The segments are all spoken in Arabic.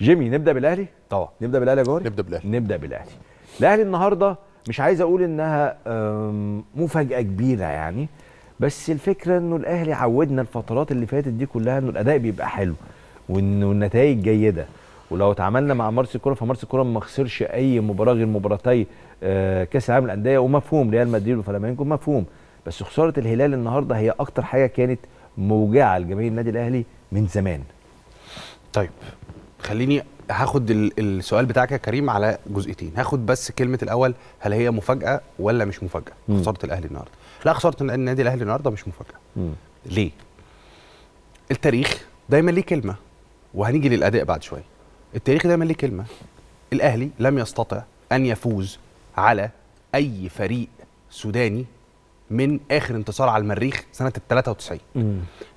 جيمي نبدا بالاهلي طبعا نبدا بالاهلي يا جوري نبدا بالاهلي نبدا بالاهلي الاهلي النهارده مش عايز اقول انها مفاجاه كبيره يعني بس الفكره انه الاهلي عودنا الفترات اللي فاتت دي كلها انه الاداء بيبقى حلو وانه النتائج جيده ولو اتعاملنا مع مارسي كوره فمارسي كوره ما خسرش اي مباراه غير مباراتي آه، كاس العالم للانديه ومفهوم ريال مدريد وفلامينكو مفهوم بس خساره الهلال النهارده هي اكتر حاجه كانت موجعه لجماهير النادي الاهلي من زمان. طيب خليني هاخد السؤال بتاعك يا كريم على جزئيتين هاخد بس كلمه الاول هل هي مفاجاه ولا مش مفاجاه خساره الاهلي النهارده لا خساره النادي الاهلي النهارده مش مفاجاه ليه التاريخ دايما ليه كلمه وهنيجي للاداء بعد شويه التاريخ دايما ليه كلمه الاهلي لم يستطع ان يفوز على اي فريق سوداني من اخر انتصار على المريخ سنه ال 93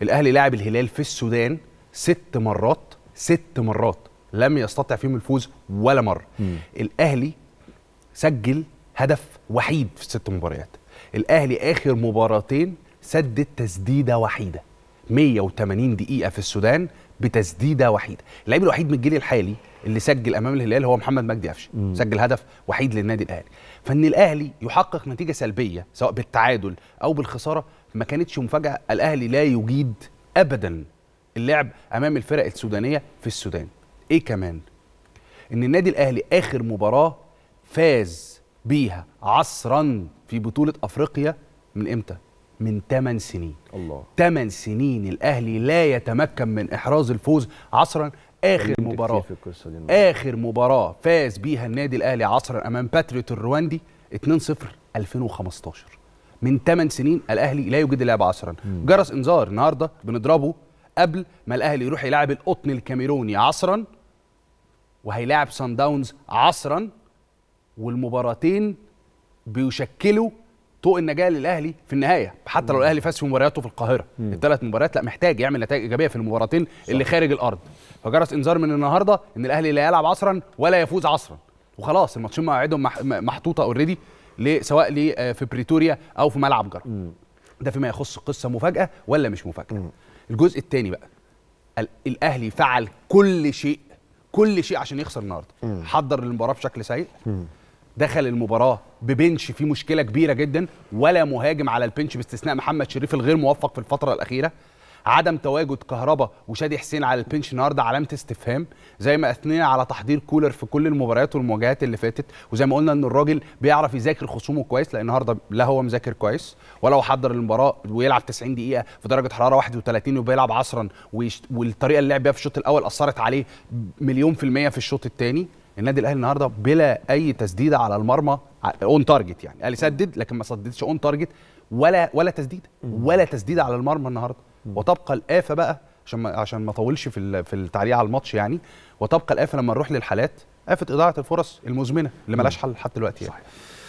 الاهلي لاعب الهلال في السودان ست مرات ست مرات لم يستطع فيهم الفوز ولا مره الاهلي سجل هدف وحيد في الست مباريات الاهلي اخر مباراتين سدد تسديده وحيده 180 دقيقه في السودان بتسديده وحيده اللاعب الوحيد من الجيل الحالي اللي سجل امام الهلال هو محمد مجدي قفشه سجل هدف وحيد للنادي الاهلي فان الاهلي يحقق نتيجه سلبيه سواء بالتعادل او بالخساره ما كانتش مفاجاه الاهلي لا يجيد ابدا اللعب امام الفرق السودانيه في السودان ايه كمان ان النادي الاهلي اخر مباراه فاز بيها عصرا في بطوله افريقيا من امتى من 8 سنين الله 8 سنين الاهلي لا يتمكن من احراز الفوز عصرا اخر مباراه اخر مباراه فاز بيها النادي الاهلي عصرا امام باتريوت الرواندي 2-0 2015 من 8 سنين الاهلي لا يجيد اللعب عصرا مم. جرس انذار النهارده بنضربه قبل ما الاهلي يروح يلعب القطن الكاميروني عصرا وهيلاعب سان داونز عصرا والمباراتين بيشكلوا طوق النجاه للاهلي في النهايه حتى لو الاهلي فاز في مبارياته في القاهره الثلاث مباريات لا محتاج يعمل نتائج ايجابيه في المباراتين صح. اللي خارج الارض فجرس انذار من النهارده ان الاهلي لا يلعب عصرا ولا يفوز عصرا وخلاص الماتشين مواعيدهم محطوطه اوريدي سواء آه، في بريتوريا او في ملعب جرم ده فيما يخص القصه مفاجاه ولا مش مفاجاه الجزء الثاني بقى الاهلي فعل كل شيء كل شيء عشان يخسر النهارده حضر المباراه بشكل سيء دخل المباراه ببنش فيه مشكله كبيره جدا ولا مهاجم على البنش باستثناء محمد شريف الغير موفق في الفتره الاخيره عدم تواجد كهربا وشادي حسين على البنش النهارده علامه استفهام زي ما اثنينا على تحضير كولر في كل المباريات والمواجهات اللي فاتت وزي ما قلنا ان الراجل بيعرف يذاكر خصومه كويس لان النهارده لا هو مذاكر كويس ولا هو حضر المباراه ويلعب 90 دقيقه في درجه حراره 31 وبيلعب عصرا والطريقه اللي لعب بيها في الشوط الاول اثرت عليه مليون في الميه في الشوط الثاني النادي الاهلي النهارده بلا اي تسديده على المرمى اون تارجت يعني قال سدد لكن ما سددش اون تارجت ولا ولا تسديده ولا تسديده على المرمى النهارده وتبقى الآفة بقى عشان ما عشان ما اطولش في في التعليق على الماتش يعني وتبقى الآفة لما نروح للحالات آفة إضاعة الفرص المزمنة اللي ملهاش حل حتى دلوقتي يعني. صحيح.